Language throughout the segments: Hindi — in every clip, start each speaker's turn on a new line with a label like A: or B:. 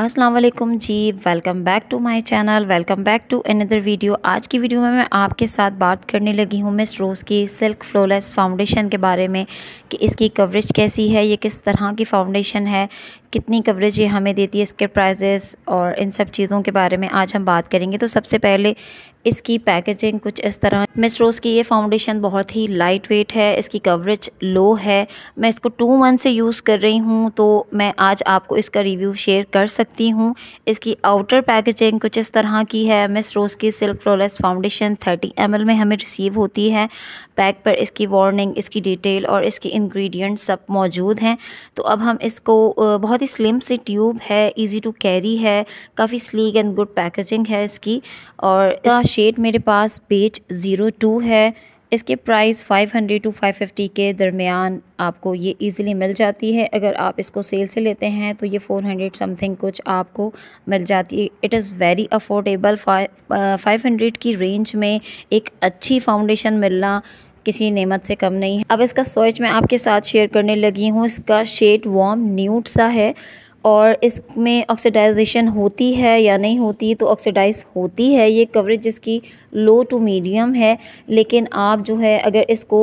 A: अस्सलाम वालेकुम जी welcome back to my channel welcome back to another video आज की वीडियो में मैं आपके साथ बात करने लगी हूँ मिस रोज़ की सिल्क फ्लोलेस फाउंडेशन के बारे में कि इसकी कवरेज कैसी है ये किस तरह की फाउंडेशन है कितनी कवरेज ये हमें देती है इसके प्राइजेस और इन सब चीज़ों के बारे में आज हम बात करेंगे तो सबसे पहले इसकी पैकेजिंग कुछ इस तरह मिस रोज़ की ये फाउंडेशन बहुत ही लाइट वेट है इसकी कवरेज लो है मैं इसको टू मंथ से यूज़ कर रही हूँ तो मैं आज आपको इसका रिव्यू शेयर कर सकती हूँ इसकी आउटर पैकेजिंग कुछ इस तरह की है मिस रोज़ की silk flawless foundation thirty M में हमें रिसीव होती है पैक पर इसकी वार्निंग इसकी डिटेल और इसके इन्ग्रीडियंट सब मौजूद हैं तो अब हम इसको बहुत बहुत ही स्लिम सी ट्यूब है इजी टू कैरी है काफ़ी स्लीक एंड गुड पैकेजिंग है इसकी और इसका शेड मेरे पास पेज ज़ीरो टू है इसके प्राइस 500 टू 550 के दरमियान आपको ये इजीली मिल जाती है अगर आप इसको सेल से लेते हैं तो ये 400 समथिंग कुछ आपको मिल जाती है इट इज़ वेरी अफोर्डेबल 500 की रेंज में एक अच्छी फाउंडेशन मिलना किसी नेमत से कम नहीं है अब इसका स्वच मैं आपके साथ शेयर करने लगी हूँ इसका शेड वार्म न्यूट सा है और इसमें ऑक्सीडाइजेशन होती है या नहीं होती तो ऑक्सीडाइज होती है ये कवरेज इसकी लो टू मीडियम है लेकिन आप जो है अगर इसको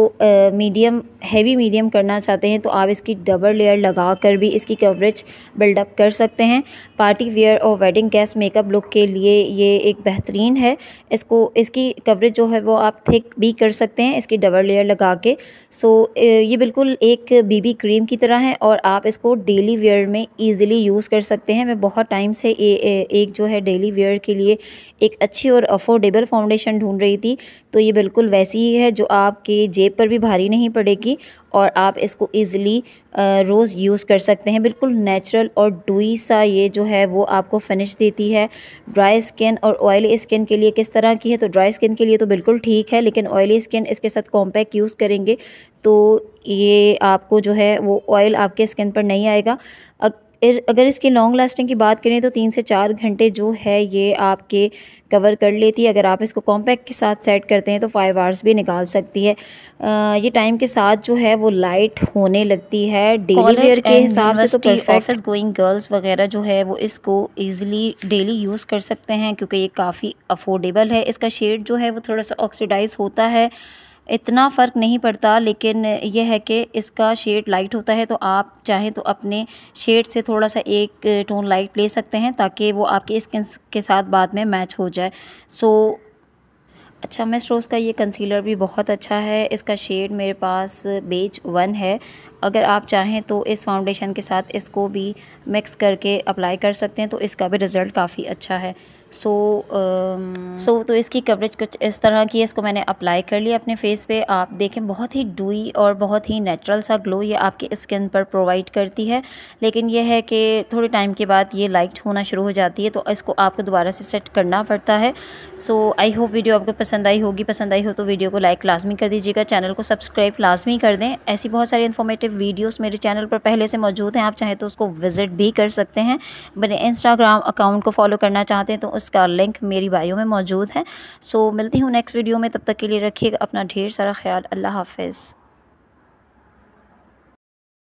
A: मीडियम हैवी मीडियम करना चाहते हैं तो आप इसकी डबल लेयर लगा कर भी इसकी कवरेज बिल्डअप कर सकते हैं पार्टी वेयर और वेडिंग गेस्ट मेकअप लुक के लिए ये एक बेहतरीन है इसको इसकी कवरेज जो है वो आप थिक भी कर सकते हैं इसकी डबल लेयर लगा के सो ये बिल्कुल एक बीबी क्रीम की तरह है और आप इसको डेली वेयर में ईजिली डेली यूज़ कर सकते हैं मैं बहुत टाइम से ए, ए, एक जो है डेली वेयर के लिए एक अच्छी और अफोर्डेबल फाउंडेशन ढूंढ रही थी तो ये बिल्कुल वैसी ही है जो आपके जेब पर भी भारी नहीं पड़ेगी और आप इसको ईज़िली रोज़ यूज़ कर सकते हैं बिल्कुल नेचुरल और डुई सा ये जो है वो आपको फिनिश देती है ड्राई स्किन और ऑयली स्किन के लिए किस तरह की है तो ड्राई स्किन के लिए तो बिल्कुल ठीक है लेकिन ऑयली स्किन इसके साथ कॉम्पैक्ट यूज़ करेंगे तो ये आपको जो है वो ऑयल आपके स्किन पर नहीं आएगा अगर इसकी लॉन्ग लास्टिंग की बात करें तो तीन से चार घंटे जो है ये आपके कवर कर लेती है अगर आप इसको कॉम्पैक्ट के साथ सेट करते हैं तो फाइव आवर्स भी निकाल सकती है आ, ये टाइम के साथ जो है वो लाइट होने लगती है डेली वेयर के हिसाब से तो ऑफिस गोइंग गर्ल्स वगैरह जो है वो इसको ईजिली डेली यूज़ कर सकते हैं क्योंकि ये काफ़ी अफोर्डेबल है इसका शेड जो है वो थोड़ा सा ऑक्सीडाइज होता है इतना फ़र्क नहीं पड़ता लेकिन यह है कि इसका शेड लाइट होता है तो आप चाहें तो अपने शेड से थोड़ा सा एक टोन लाइट ले सकते हैं ताकि वो आपके स्किन के साथ बाद में मैच हो जाए सो अच्छा रोज़ का ये कंसीलर भी बहुत अच्छा है इसका शेड मेरे पास बेज वन है अगर आप चाहें तो इस फाउंडेशन के साथ इसको भी मिक्स करके अप्लाई कर सकते हैं तो इसका भी रिज़ल्ट काफ़ी अच्छा है सो so, सो uh, so, तो इसकी कवरेज कुछ इस तरह की है इसको मैंने अप्लाई कर लिया अपने फेस पे आप देखें बहुत ही डूई और बहुत ही नेचुरल सा ग्लो ये आपकी स्किन पर प्रोवाइड करती है लेकिन यह है कि थोड़े टाइम के बाद ये लाइट होना शुरू हो जाती है तो इसको आपको दोबारा से सेट करना पड़ता है सो आई होप वीडियो आपको पसंद आई होगी पसंद आई हो तो वीडियो को लाइक लाजमी कर दीजिएगा चैनल को सब्सक्राइब लाजमी कर दें ऐसी बहुत सारी इन्फॉर्मेटिव वीडियोस मेरे चैनल पर पहले से मौजूद हैं आप चाहें तो उसको विज़िट भी कर सकते हैं मेरे इंस्टाग्राम अकाउंट को फॉलो करना चाहते हैं तो उसका लिंक मेरी बायो में मौजूद है सो मिलती हूँ नेक्स्ट वीडियो में तब तक के लिए रखिएगा अपना ढेर सारा ख्याल अल्लाह हाफिज़